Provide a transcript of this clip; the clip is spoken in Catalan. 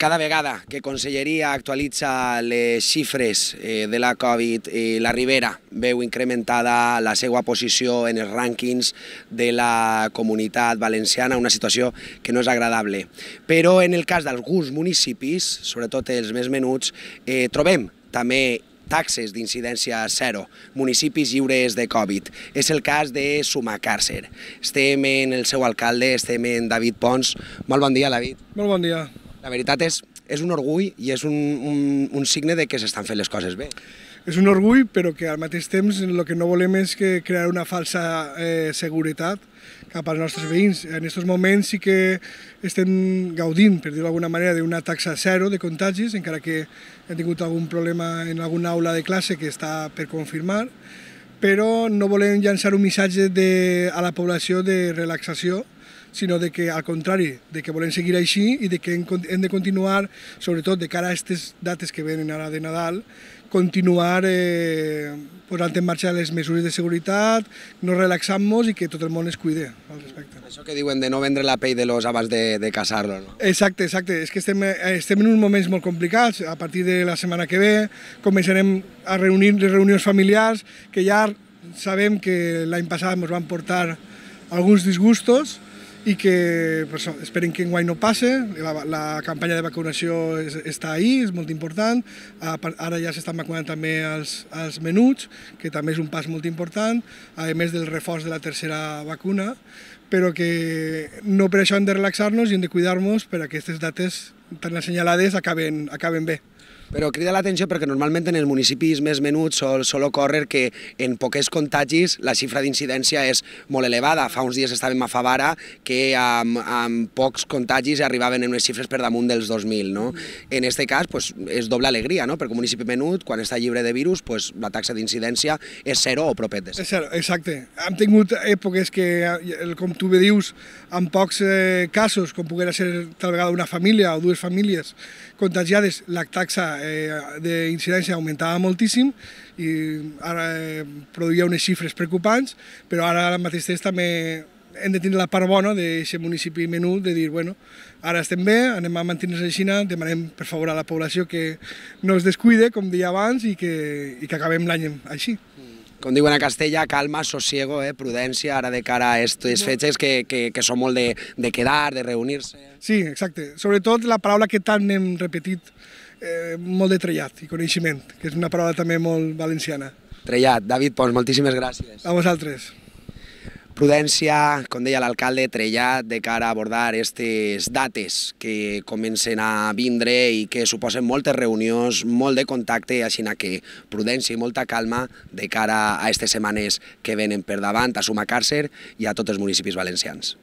Cada vegada que Conselleria actualitza les xifres eh, de la Covid, la Ribera veu incrementada la seva posició en els rànquings de la comunitat valenciana, una situació que no és agradable. Però en el cas d'alguns municipis, sobretot els més menuts, eh, trobem també taxes d'incidència zero, municipis lliures de Covid. És el cas de Sumacàrcer. Estem en el seu alcalde, estem en David Pons. Molt bon dia, David. Molt bon dia. La veritat és, és un orgull i és un, un, un signe de que s'estan fent les coses bé. És un orgull, però que al mateix temps el que no volem és que crear una falsa eh, seguretat cap als nostres veïns. En aquests moments sí que estem gaudint, per dir-ho d'alguna manera, d'una taxa zero de contagis, encara que hem tingut algun problema en alguna aula de classe que està per confirmar, però no volem llançar un missatge de, a la població de relaxació, sinó de que, al contrari, de que volem seguir així i de que hem, de continuar, sobretot de cara a aquestes dates que venen ara de Nadal, continuar eh, posant en marxa les mesures de seguretat, no relaxant-nos i que tot el món es cuide al respecte. Això que diuen de no vendre la pell de l'os abans de, de caçar-lo, no? Exacte, exacte. És que estem, eh, estem en uns moments molt complicats. A partir de la setmana que ve començarem a reunir les reunions familiars, que ja sabem que l'any passat ens van portar alguns disgustos, i que per això, esperen que enguany no passe, la, la campanya de vacunació és, està ahí, és molt important, ara ja s'estan vacunant també els, els menuts, que també és un pas molt important, a més del reforç de la tercera vacuna, però que no per això hem de relaxar-nos i hem de cuidar-nos per aquestes dates tan assenyalades acaben, acaben bé. Però crida l'atenció perquè normalment en els municipis més menuts sol, sol ocórrer que en poques contagis la xifra d'incidència és molt elevada. Fa uns dies estàvem a Favara que amb, amb pocs contagis arribaven en unes xifres per damunt dels 2.000. No? Mm. En aquest cas pues, és doble alegria, no? perquè un municipi menut, quan està llibre de virus, pues, la taxa d'incidència és zero o propet de zero. És zero, exacte. Hem tingut èpoques que, com tu bé dius, amb pocs eh, casos, com poguera ser tal vegada una família o dues famílies contagiades, la taxa eh, d'incidència augmentava moltíssim i ara eh, produïa unes xifres preocupants, però ara al mateix temps també hem de tenir la part bona d'aquest municipi menú, de dir, bueno, ara estem bé, anem a mantenir-nos així, demanem per favor a la població que no es descuide, com deia abans, i que, i que acabem l'any així. Com diuen a Castella, calma, sosiego, eh, prudència, ara de cara a aquestes fetges que, que, que són molt de, de quedar, de reunir-se. Sí, exacte. Sobretot la paraula que tant hem repetit eh, molt de trellat i coneixement, que és una paraula també molt valenciana. Trellat, David Pons, moltíssimes gràcies. A vosaltres. Prudència, com deia l'alcalde, trellat de cara a abordar aquestes dates que comencen a vindre i que suposen moltes reunions, molt de contacte, així que prudència i molta calma de cara a aquestes setmanes que venen per davant a Sumacàrcer i a tots els municipis valencians.